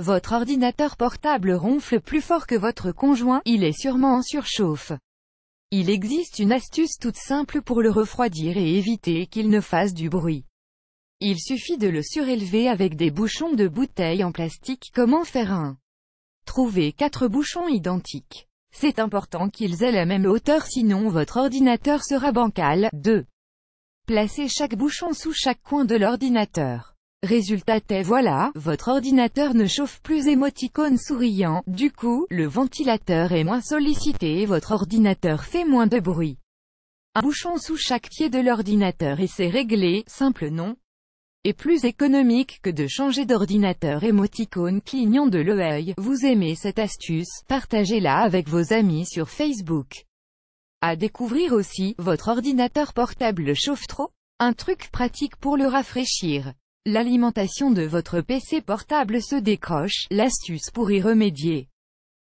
Votre ordinateur portable ronfle plus fort que votre conjoint, il est sûrement en surchauffe. Il existe une astuce toute simple pour le refroidir et éviter qu'il ne fasse du bruit. Il suffit de le surélever avec des bouchons de bouteilles en plastique. Comment faire un Trouvez quatre bouchons identiques. C'est important qu'ils aient la même hauteur sinon votre ordinateur sera bancal. 2. Placez chaque bouchon sous chaque coin de l'ordinateur. Résultat est voilà, votre ordinateur ne chauffe plus émoticône souriant, du coup, le ventilateur est moins sollicité et votre ordinateur fait moins de bruit. Un bouchon sous chaque pied de l'ordinateur et c'est réglé, simple non Et plus économique que de changer d'ordinateur émoticône clignant de l'œil. Vous aimez cette astuce, partagez-la avec vos amis sur Facebook. À découvrir aussi, votre ordinateur portable chauffe trop Un truc pratique pour le rafraîchir l'alimentation de votre PC portable se décroche, l'astuce pour y remédier